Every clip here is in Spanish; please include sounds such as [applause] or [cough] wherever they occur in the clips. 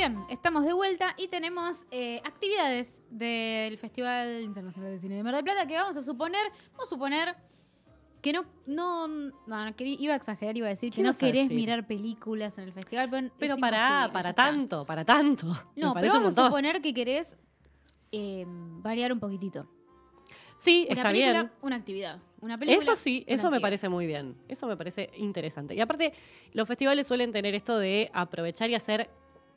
Bien, estamos de vuelta y tenemos eh, actividades del Festival Internacional de Cine de Mar del Plata que vamos a suponer, vamos a suponer que no, no, iba a exagerar, iba a decir que no querés mirar películas en el festival. Pero, para, para tanto, para tanto. No, pero vamos a suponer que querés eh, variar un poquitito. Sí, está bien. Una actividad. Una película, eso sí, eso me parece muy bien. Eso me parece interesante. Y aparte, los festivales suelen tener esto de aprovechar y hacer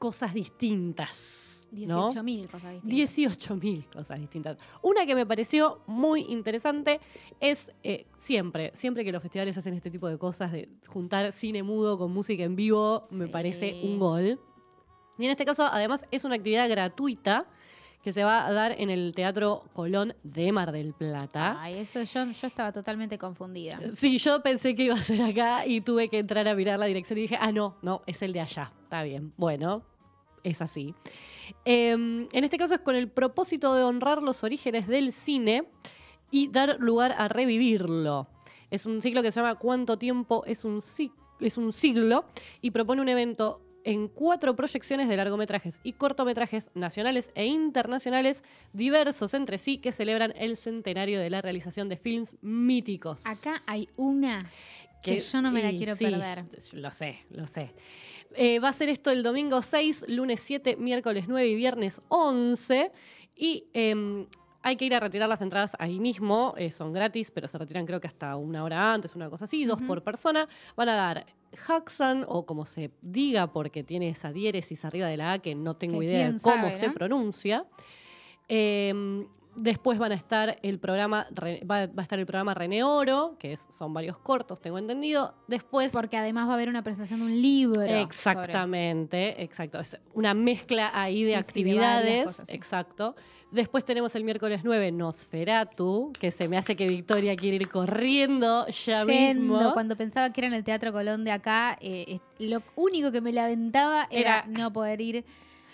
cosas distintas. 18.000 cosas distintas. 18.000 cosas distintas. Una que me pareció muy interesante es eh, siempre, siempre que los festivales hacen este tipo de cosas, de juntar cine mudo con música en vivo, me parece un gol. Y en este caso, además, es una actividad gratuita que se va a dar en el Teatro Colón de Mar del Plata. Ay, eso yo, yo estaba totalmente confundida. Sí, yo pensé que iba a ser acá y tuve que entrar a mirar la dirección y dije, ah, no, no, es el de allá. Está bien. Bueno, es así. Em, en este caso es con el propósito de honrar los orígenes del cine y dar lugar a revivirlo. Es un ciclo que se llama Cuánto tiempo es un, siglo y propone un evento en cuatro proyecciones de largometrajes y cortometrajes nacionales e internacionales diversos entre sí que celebran el centenario de la realización de films míticos. Acá hay una que, yo no me la quiero perder. Lo sé, lo sé. Eh, va a ser esto el domingo 6, lunes 7, miércoles 9 y viernes 11. Y em, hay que ir a retirar las entradas ahí mismo. Eh, son gratis, pero se retiran creo que hasta una hora antes, una cosa así, dos por persona. Van a dar Huxan, o como se diga, porque tiene esa diéresis arriba de la A que no tengo idea cómo se pronuncia. Em, Después van a estar el programa, va a estar el programa René Oro, que son varios cortos, tengo entendido. Después. Porque además va a haber una presentación de un libro. Exactamente, exacto. Es una mezcla ahí de actividades. Exacto. Después tenemos el miércoles 9, Nosferatu, que se me hace que Victoria quiere ir corriendo ya Cuando pensaba que era en el Teatro Colón de acá, eh, lo único que me lamentaba era no poder ir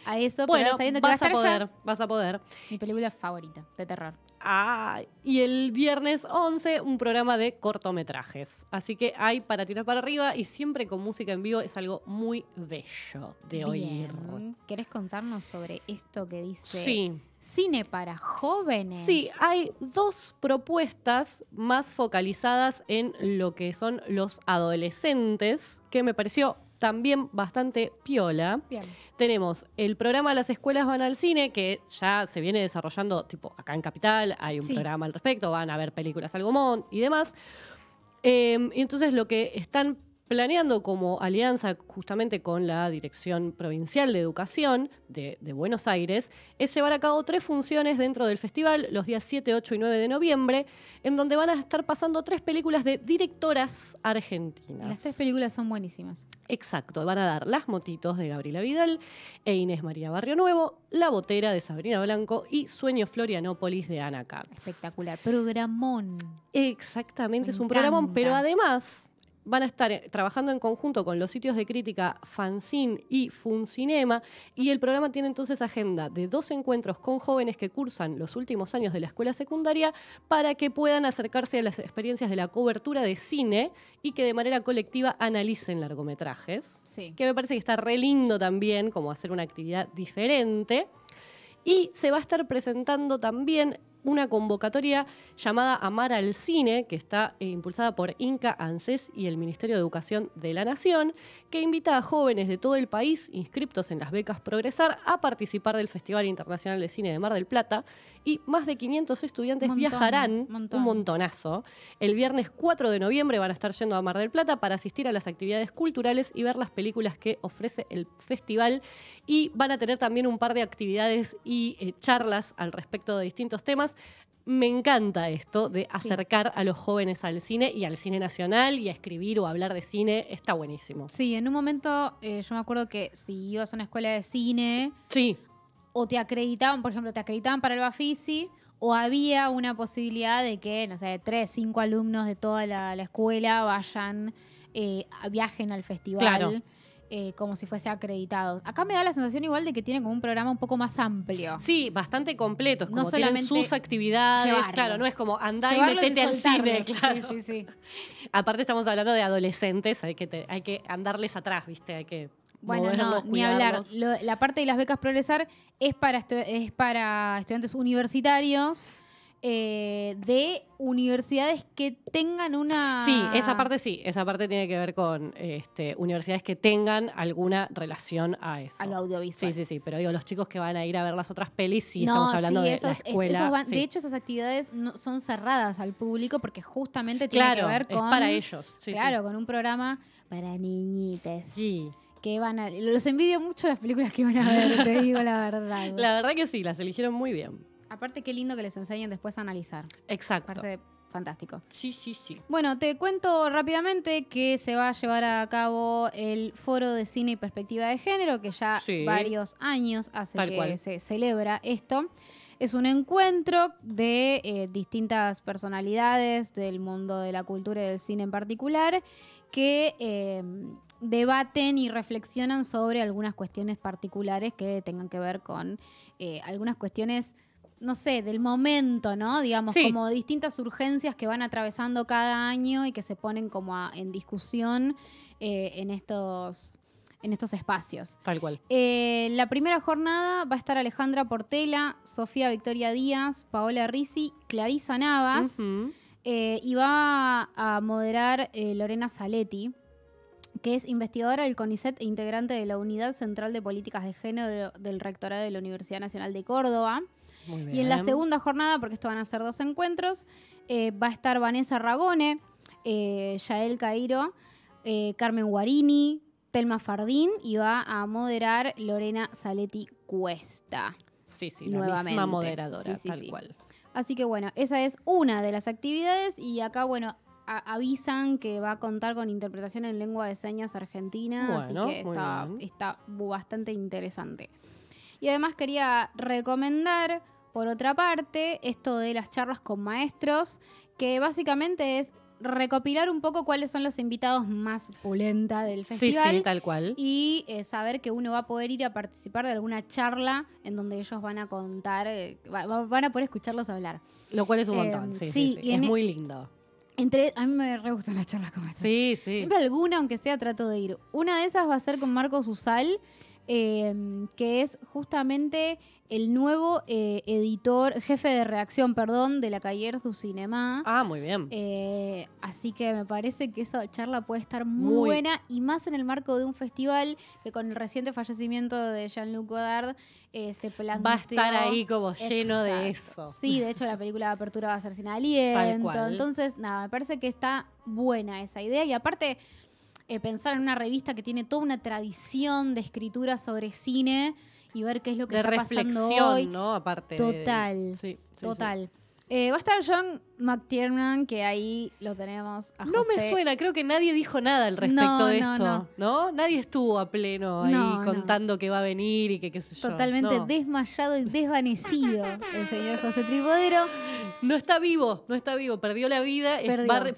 a eso, bueno, pero sabiendo que vas a, poder, vas a poder. Mi película favorita de terror. Ah, y el viernes 11 un programa de cortometrajes. Así que hay para tirar para arriba y siempre con música en vivo es algo muy bello de oír. ¿Querés contarnos sobre esto que dice? Sí. Cine para jóvenes. Sí, hay dos propuestas más focalizadas en lo que son los adolescentes, que me pareció también bastante piola. Tenemos el programa Las escuelas van al cine, que ya se viene desarrollando, tipo, acá en Capital hay un programa al respecto, van a ver películas al Gomón y demás. Em, entonces lo que están planeando como alianza justamente con la Dirección Provincial de Educación de, Buenos Aires, es llevar a cabo tres funciones dentro del festival los días 7, 8 y 9 de noviembre, en donde van a estar pasando tres películas de directoras argentinas. Las tres películas son buenísimas. Exacto, van a dar Las Motitos de Gabriela Vidal e Inés María Barrio Nuevo, La Botera de Sabrina Blanco y Sueño Florianópolis de Ana Katz. Espectacular, programón. Exactamente, es un programón, pero además van a estar eh, trabajando en conjunto con los sitios de crítica Fanzine y Funcinema y el programa tiene entonces agenda de dos encuentros con jóvenes que cursan los últimos años de la escuela secundaria para que puedan acercarse a las experiencias de la cobertura de cine y que de manera colectiva analicen largometrajes, que me parece que está re lindo también como hacer una actividad diferente. Y se va a estar presentando también una convocatoria llamada Amar al Cine, que está eh, impulsada por Inca ANSES y el Ministerio de Educación de la Nación, que invita a jóvenes de todo el país inscriptos en las becas Progresar a participar del Festival Internacional de Cine de Mar del Plata y más de 500 estudiantes viajarán un montonazo. El viernes 4 de noviembre van a estar yendo a Mar del Plata para asistir a las actividades culturales y ver las películas que ofrece el festival y van a tener también un par de actividades y eh, charlas al respecto de distintos temas me encanta esto de acercar a los jóvenes al cine y al cine nacional y a escribir o hablar de cine. Está buenísimo. Sí, en un momento eh, yo me acuerdo que si ibas a una escuela de cine. Sí. O te acreditaban, por ejemplo, te acreditaban para el Bafisi o había una posibilidad de que, no sé, tres, cinco alumnos de toda la, escuela vayan, eh, viajen al festival. Claro. Eh, como si fuese acreditados. Acá me da la sensación igual de que tienen como un programa un poco más amplio. Sí, bastante completo. Es como no tienen sus actividades. Claro, no es como andar y metete al cine, claro. Sí, sí, sí. Aparte estamos hablando de adolescentes, hay que, hay que andarles atrás, ¿viste? Hay que bueno, no, ni hablar. la parte de las becas Progresar es para, es para estudiantes universitarios eh, de universidades que tengan una... Sí, esa parte sí, esa parte tiene que ver con este, universidades que tengan alguna relación a eso. A lo audiovisual. Sí, sí, sí, pero digo, los chicos que van a ir a ver las otras pelis, sí, estamos hablando de la escuela. De hecho, esas actividades no, son cerradas al público porque justamente tienen que ver con... Es para ellos. claro, con un programa para niñites. Sí que van Los envidio mucho las películas que van a ver, te digo la verdad. [laughs] La verdad que sí, las eligieron muy bien. Aparte, qué lindo que les enseñen después a analizar. Exacto. Parece fantástico. Sí, sí, sí. Bueno, te cuento rápidamente que se va a llevar a cabo el Foro de Cine y Perspectiva de Género, que ya varios años hace que se celebra esto. Es un encuentro de eh, distintas personalidades del mundo de la cultura y del cine en particular que eh, debaten y reflexionan sobre algunas cuestiones particulares que tengan que ver con eh, algunas cuestiones no sé, del momento, ¿no? Digamos, como distintas urgencias que van atravesando cada año y que se ponen como en discusión eh, en estos en estos espacios. Tal cual. Eh, la primera jornada va a estar Alejandra Portela, Sofía Victoria Díaz, Paola Risi, Clarisa Navas eh, y va a moderar Lorena Saletti que es investigadora del CONICET e integrante de la Unidad Central de Políticas de Género del Rectorado de la Universidad Nacional de Córdoba. Y en la segunda jornada, porque esto van a ser dos encuentros, eh, va a estar Vanessa Ragone, eh, Yael Cairo, eh, Carmen Guarini, Telma Fardín y va a moderar Lorena Saletti Cuesta. Sí, sí, la misma moderadora, tal cual. Así que bueno, esa es una de las actividades y acá, bueno, avisan que va a contar con interpretación en lengua de señas argentina, así que está bastante interesante. Y además quería recomendar, por otra parte, esto de las charlas con maestros, que básicamente es recopilar un poco cuáles son los invitados más polenta del festival. Sí, sí, tal cual. Y eh, saber que uno va a poder ir a participar de alguna charla en donde ellos van a contar, eh, van a poder escucharlos hablar. Lo cual es un montón, em, sí, sí, es muy e lindo. Entre, a mí me re gustan las charlas con maestros. Sí, sí. Siempre alguna, aunque sea, trato de ir. Una de esas va a ser con Marcos Usal Em, que es justamente el nuevo eh, editor, jefe de reacción, perdón, de la Cayer su Cinema. Ah, muy bien. Eh, así que me parece que esa charla puede estar muy, buena y más en el marco de un festival que con el reciente fallecimiento de Jean-Luc Godard eh, se planteó. Va a estar ahí como lleno de eso. Sí, de hecho la película de apertura va a ser sin [laughs] aliento. Entonces, nada, me parece que está buena esa idea y aparte eh, pensar en una revista que tiene toda una tradición de escritura sobre cine y ver qué es lo que está pasando hoy. ¿no? Aparte. Total. De, total. Eh, va a estar John McTiernan, que ahí lo tenemos. A no me suena, creo que nadie dijo nada al respecto de esto. No. no. Nadie estuvo a pleno ahí contando que va a venir y que qué sé yo. Totalmente desmayado y desvanecido el señor José Tribodero. No está vivo, no está vivo, perdió la vida,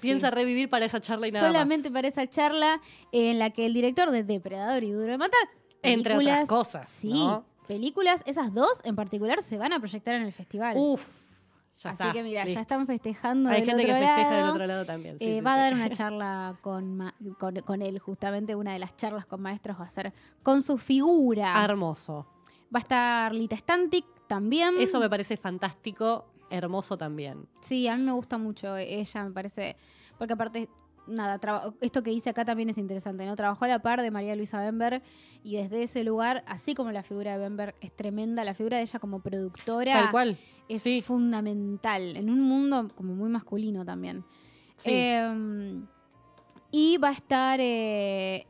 piensa revivir para esa charla y nada más. Solamente para esa charla en la que el director de Depredador y Duro de Matar. Entre otras cosas. Sí, películas, esas dos en particular, se van a proyectar en el festival. Uf. Ya está. Así que mira, ya están festejando. Hay gente que festeja del otro lado también. Eh, va a dar una [laughs] charla con, con, él, justamente una de las charlas con maestros va a ser con su figura. Hermoso. Va a estar Lita Stantic también. Eso me parece fantástico hermoso también. Sí, a mí me gusta mucho ella, me parece, porque aparte nada, esto que dice acá también es interesante, ¿no? Trabajó a la par de María Luisa Bemberg y desde ese lugar, así como la figura de Bemberg es tremenda, la figura de ella como productora es fundamental en un mundo como muy masculino también. Em, y va a estar eh,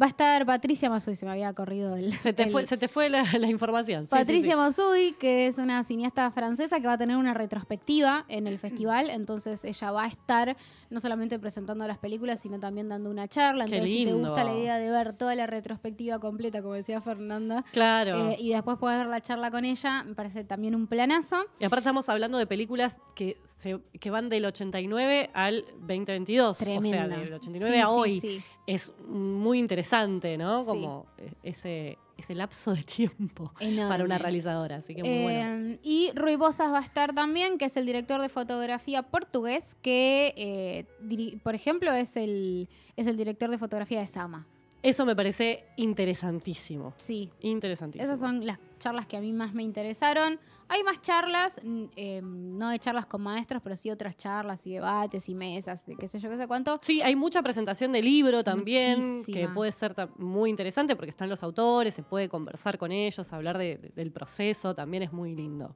va a estar Patricia Masui, se me había corrido el. Se te fue, se te fue la, información. Patricia Masui, que es una cineasta francesa que va a tener una retrospectiva en el festival. Entonces ella va a estar no solamente presentando las películas, sino también dando una charla. Entonces, si te gusta la idea de ver toda la retrospectiva completa, como decía Fernanda. Claro. Eh, y después poder ver la charla con ella, me parece también un planazo. Y aparte estamos hablando de películas que, se, que van del 89 al 2022. Tremenda. O sea, del 89 sí, a hoy es muy interesante, ¿no? Como eh, ese, ese lapso de [laughs] tiempo para una realizadora, así que muy em, Y Rui Bosas va a estar también, que es el director de fotografía portugués, que, eh, por ejemplo, es el, es el director de fotografía de Sama. Eso me parece interesantísimo. Sí. Interesantísimo. Esas son las charlas que a mí más me interesaron. Hay más charlas, em, no de charlas con maestros, pero sí otras charlas y debates y mesas, de qué sé yo, qué sé cuánto. Sí, hay mucha presentación de libro también, que puede ser muy interesante porque están los autores, se puede conversar con ellos, hablar del proceso, también es muy lindo.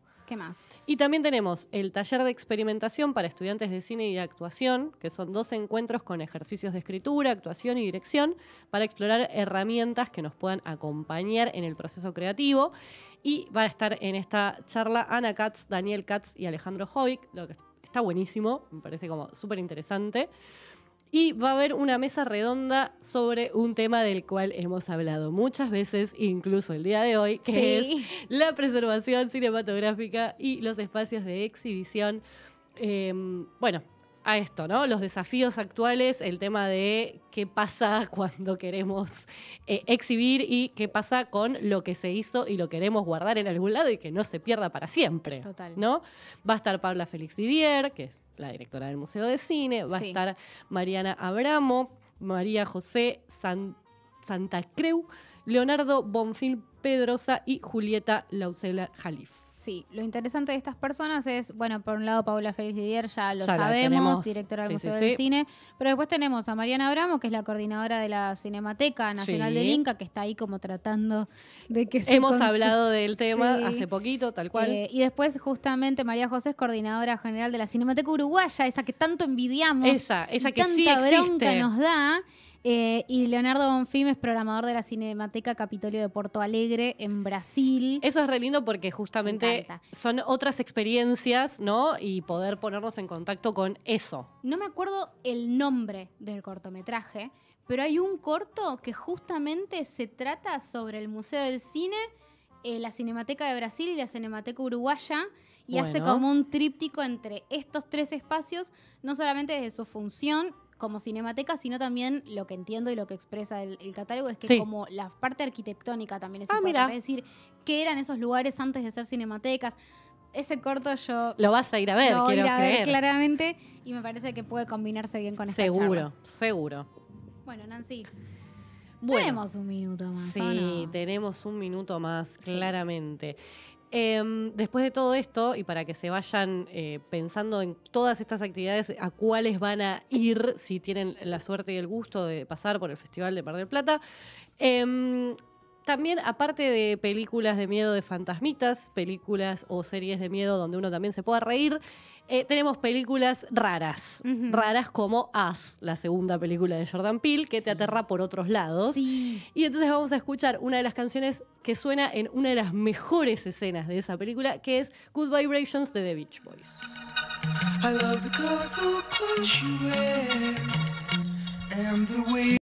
Y también tenemos el taller de experimentación para estudiantes de cine y de actuación, que son dos encuentros con ejercicios de escritura, actuación y dirección, para explorar herramientas que nos puedan acompañar en el proceso creativo. Y va a estar en esta charla Ana Katz, Daniel Katz y Alejandro Hovick, lo que está buenísimo, me parece como súper interesante y va a haber una mesa redonda sobre un tema del cual hemos hablado muchas veces, incluso el día de hoy, que es la preservación cinematográfica y los espacios de exhibición. Em, bueno, a esto, ¿no? Los desafíos actuales, el tema de qué pasa [laughs] cuando queremos eh, exhibir y qué pasa con lo que se hizo y lo queremos guardar en algún lado y que no se pierda para siempre. Total. ¿No? Va a estar Paula Félix Didier, que es la directora del Museo de Cine, va a estar Mariana Abramo, María José San, Santa Creu, Leonardo Bonfil Pedrosa y Julieta Lausela Jalif. Sí, lo interesante de estas personas es, bueno, por un lado Paula Félix Didier ya lo sabemos, directora del Museo del Cine, pero después tenemos a Mariana Abramo, que es la coordinadora de la Cinemateca Nacional del Inca, que está ahí como tratando de que se Hemos hablado del tema hace poquito, tal cual. Eh, y después justamente María José es coordinadora general de la Cinemateca Uruguaya, esa que tanto envidiamos. Esa, esa que tanta bronca nos da. Eh, y Leonardo Bonfim es programador de la Cinemateca Capitolio de Porto Alegre en Brasil. Eso es re lindo porque justamente son otras experiencias, ¿no? Y poder ponernos en contacto con eso. No me acuerdo el nombre del cortometraje, pero hay un corto que justamente se trata sobre el Museo del Cine. Eh, la Cinemateca de Brasil y la Cinemateca Uruguaya y hace como un tríptico entre estos tres espacios, no solamente desde su función como cinemateca, sino también lo que entiendo y lo que expresa el, catálogo es que como la parte arquitectónica también es ah, importante. decir, ¿qué eran esos lugares antes de ser cinematecas? Ese corto yo... Lo vas a ir a ver, a claramente y me parece que puede combinarse bien con esta Seguro, seguro. Bueno, Nancy... tenemos un minuto más. Sí, tenemos un minuto más, claramente. Em, después de todo esto, y para que se vayan eh, pensando en todas estas actividades, a cuáles van a ir si tienen la suerte y el gusto de pasar por el Festival de Par del Plata, em, también, aparte de películas de miedo de fantasmitas, películas o series de miedo donde uno también se pueda reír, eh, tenemos películas raras. Raras como As, la segunda película de Jordan Peele, que te aterra por otros lados. Y entonces vamos a escuchar una de las canciones que suena en una de las mejores escenas de esa película, que es Good Vibrations de The Beach Boys. I love the colorful and the